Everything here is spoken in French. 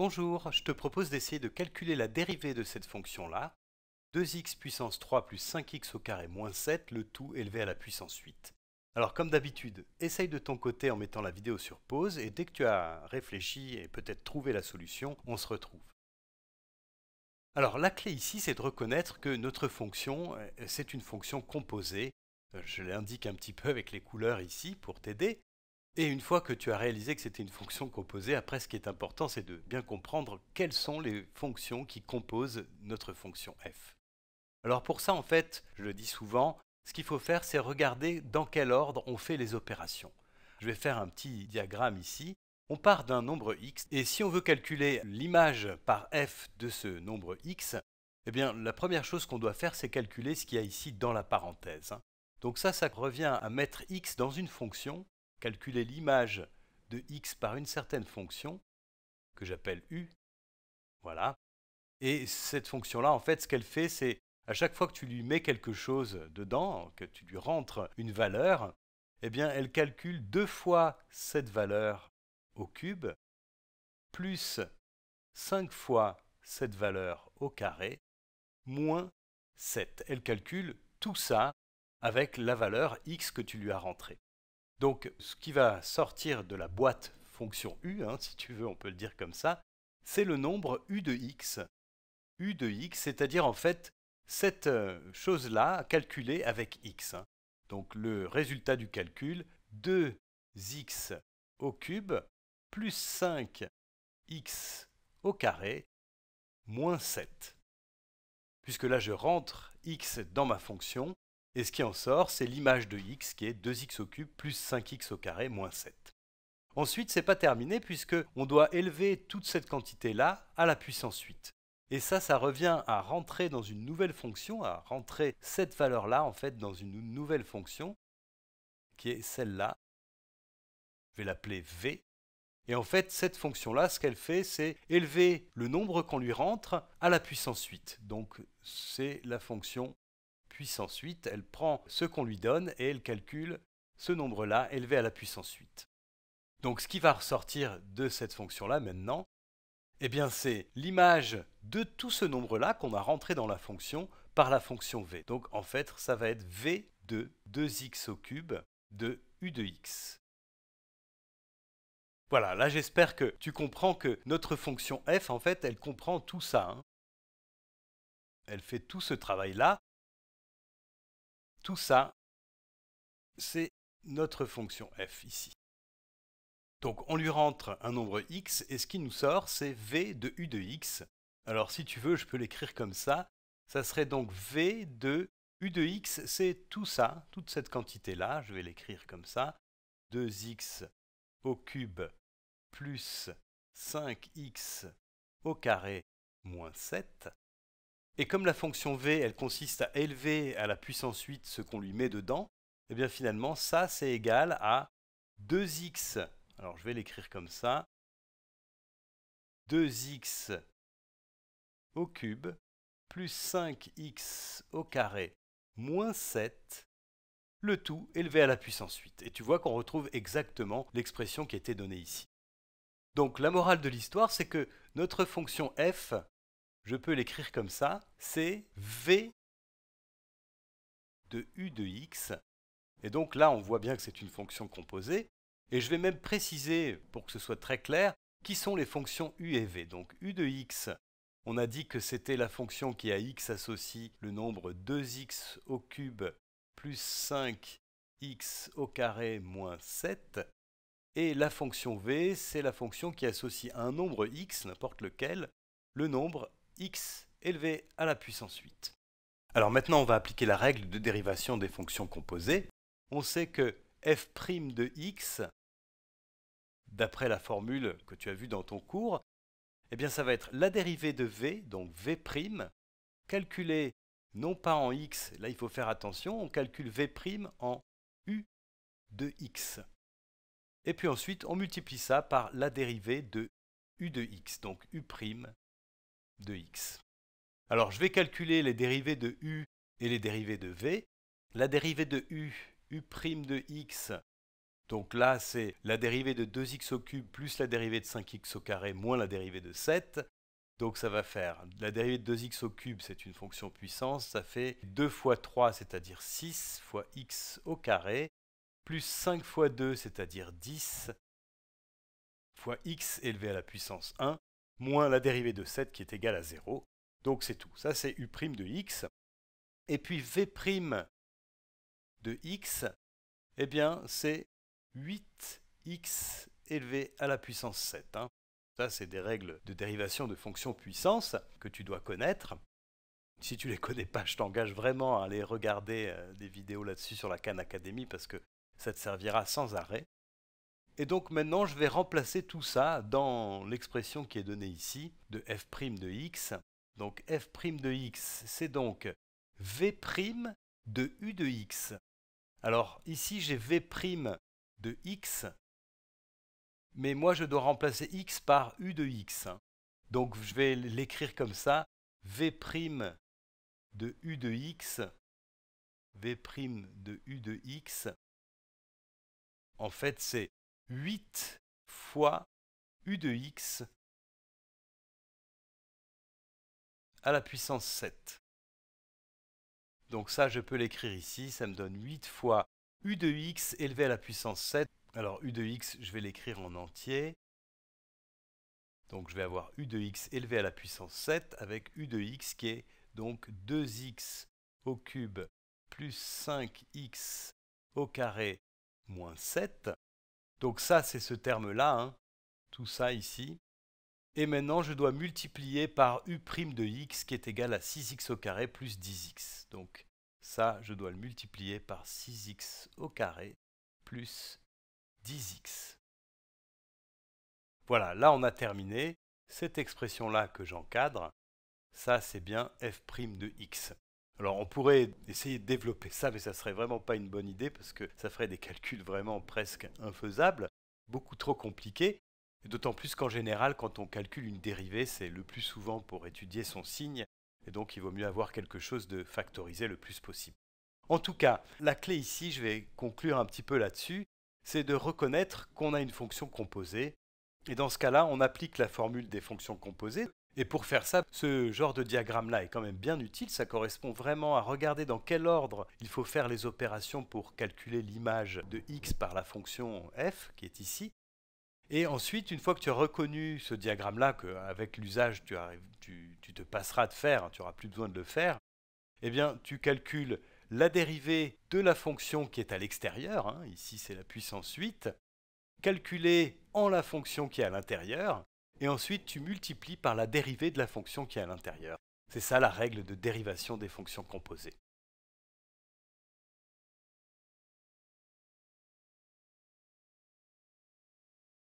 Bonjour, je te propose d'essayer de calculer la dérivée de cette fonction-là, 2x puissance 3 plus 5x au carré moins 7, le tout élevé à la puissance 8. Alors comme d'habitude, essaye de ton côté en mettant la vidéo sur pause et dès que tu as réfléchi et peut-être trouvé la solution, on se retrouve. Alors la clé ici, c'est de reconnaître que notre fonction, euh, c'est une fonction composée. Euh, je l'indique un petit peu avec les couleurs ici pour t'aider. Et une fois que tu as réalisé que c'était une fonction composée, après ce qui est important, c'est de bien comprendre quelles sont les fonctions qui composent notre fonction f. Alors pour ça, en fait, je le dis souvent, ce qu'il faut faire, c'est regarder dans quel ordre on fait les opérations. Je vais faire un petit diagramme ici. On part d'un nombre x, et si on veut calculer l'image par f de ce nombre x, eh bien la première chose qu'on doit faire, c'est calculer ce qu'il y a ici dans la parenthèse. Hein. Donc ça, ça revient à mettre x dans une fonction calculer l'image de x par une certaine fonction, que j'appelle u, voilà, et cette fonction-là, en fait, ce qu'elle fait, c'est à chaque fois que tu lui mets quelque chose dedans, que tu lui rentres une valeur, eh bien, elle calcule deux fois cette valeur au cube, plus 5 fois cette valeur au carré, moins 7. Elle calcule tout ça avec la valeur x que tu lui as rentrée. Donc ce qui va sortir de la boîte fonction u, hein, si tu veux on peut le dire comme ça, c'est le nombre u de x. u de x, c'est-à-dire en fait cette euh, chose-là calculée avec x. Hein. Donc le résultat du calcul, 2x au cube plus 5x au carré moins 7. Puisque là je rentre x dans ma fonction, et ce qui en sort, c'est l'image de x qui est 2x au cube plus 5x au carré moins 7. Ensuite, ce n'est pas terminé puisque on doit élever toute cette quantité-là à la puissance 8. Et ça, ça revient à rentrer dans une nouvelle fonction, à rentrer cette valeur-là en fait dans une nouvelle fonction qui est celle-là. Je vais l'appeler v. Et en fait, cette fonction-là, ce qu'elle fait, c'est élever le nombre qu'on lui rentre à la puissance 8. Donc, c'est la fonction puissance 8, elle prend ce qu'on lui donne et elle calcule ce nombre-là élevé à la puissance 8. Donc ce qui va ressortir de cette fonction-là maintenant, eh bien c'est l'image de tout ce nombre-là qu'on a rentré dans la fonction par la fonction v. Donc en fait, ça va être v de 2x au cube de u de x. Voilà, là j'espère que tu comprends que notre fonction f, en fait, elle comprend tout ça. Hein. Elle fait tout ce travail-là tout ça, c'est notre fonction f ici. Donc on lui rentre un nombre x et ce qui nous sort c'est v de u de x. Alors si tu veux je peux l'écrire comme ça. Ça serait donc v de u de x, c'est tout ça, toute cette quantité là, je vais l'écrire comme ça. 2x au cube plus 5x au carré moins 7 et comme la fonction v, elle consiste à élever à la puissance 8 ce qu'on lui met dedans, et eh bien finalement, ça, c'est égal à 2x. Alors, je vais l'écrire comme ça. 2x au cube plus 5x au carré moins 7, le tout élevé à la puissance 8. Et tu vois qu'on retrouve exactement l'expression qui était donnée ici. Donc la morale de l'histoire, c'est que notre fonction f, je peux l'écrire comme ça, c'est V de U de X. Et donc là, on voit bien que c'est une fonction composée. Et je vais même préciser, pour que ce soit très clair, qui sont les fonctions U et V. Donc U de X, on a dit que c'était la fonction qui à X associe le nombre 2X au cube plus 5X au carré moins 7. Et la fonction V, c'est la fonction qui associe un nombre X, n'importe lequel, le nombre x élevé à la puissance 8. Alors maintenant, on va appliquer la règle de dérivation des fonctions composées. On sait que f' de x, d'après la formule que tu as vue dans ton cours, eh bien ça va être la dérivée de v, donc v', calculée non pas en x, là il faut faire attention, on calcule v' en u de x. Et puis ensuite, on multiplie ça par la dérivée de u de x, donc u' de x. Alors je vais calculer les dérivées de u et les dérivées de v. La dérivée de u, u' prime de x, donc là c'est la dérivée de 2x au cube plus la dérivée de 5x au carré moins la dérivée de 7. Donc ça va faire, la dérivée de 2x au cube c'est une fonction puissance, ça fait 2 fois 3 c'est-à-dire 6 fois x au carré plus 5 fois 2 c'est-à-dire 10 fois x élevé à la puissance 1 moins la dérivée de 7 qui est égale à 0. Donc c'est tout. Ça, c'est u' de x. Et puis v' de x, eh bien, c'est 8x élevé à la puissance 7. Hein. Ça, c'est des règles de dérivation de fonctions puissance que tu dois connaître. Si tu ne les connais pas, je t'engage vraiment à aller regarder euh, des vidéos là-dessus sur la Khan Academy parce que ça te servira sans arrêt. Et donc maintenant, je vais remplacer tout ça dans l'expression qui est donnée ici de f' de x. Donc f' de x, c'est donc v' de u de x. Alors ici, j'ai v' de x, mais moi, je dois remplacer x par u de x. Donc je vais l'écrire comme ça, v' de u de x, v' de u de x. En fait, c'est 8 fois u de x à la puissance 7. Donc ça, je peux l'écrire ici, ça me donne 8 fois u de x élevé à la puissance 7. Alors u de x, je vais l'écrire en entier. Donc je vais avoir u de x élevé à la puissance 7 avec u de x qui est donc 2x au cube plus 5x au carré moins 7. Donc ça, c'est ce terme-là, hein. tout ça ici. Et maintenant, je dois multiplier par u' de x qui est égal à 6x au carré plus 10x. Donc ça, je dois le multiplier par 6x au carré plus 10x. Voilà, là on a terminé. Cette expression-là que j'encadre, ça c'est bien f' de x. Alors on pourrait essayer de développer ça, mais ça serait vraiment pas une bonne idée parce que ça ferait des calculs vraiment presque infaisables, beaucoup trop compliqués. D'autant plus qu'en général, quand on calcule une dérivée, c'est le plus souvent pour étudier son signe, et donc il vaut mieux avoir quelque chose de factorisé le plus possible. En tout cas, la clé ici, je vais conclure un petit peu là-dessus, c'est de reconnaître qu'on a une fonction composée, et dans ce cas-là, on applique la formule des fonctions composées, et pour faire ça, ce genre de diagramme-là est quand même bien utile, ça correspond vraiment à regarder dans quel ordre il faut faire les opérations pour calculer l'image de x par la fonction f, qui est ici. Et ensuite, une fois que tu as reconnu ce diagramme-là, qu'avec l'usage tu, te passeras de faire, hein, tu n'auras plus besoin de le faire, eh bien tu calcules la dérivée de la fonction qui est à l'extérieur, hein, ici c'est la puissance 8, calculée en la fonction qui est à l'intérieur, et ensuite tu multiplies par la dérivée de la fonction qui est à l'intérieur. C'est ça la règle de dérivation des fonctions composées.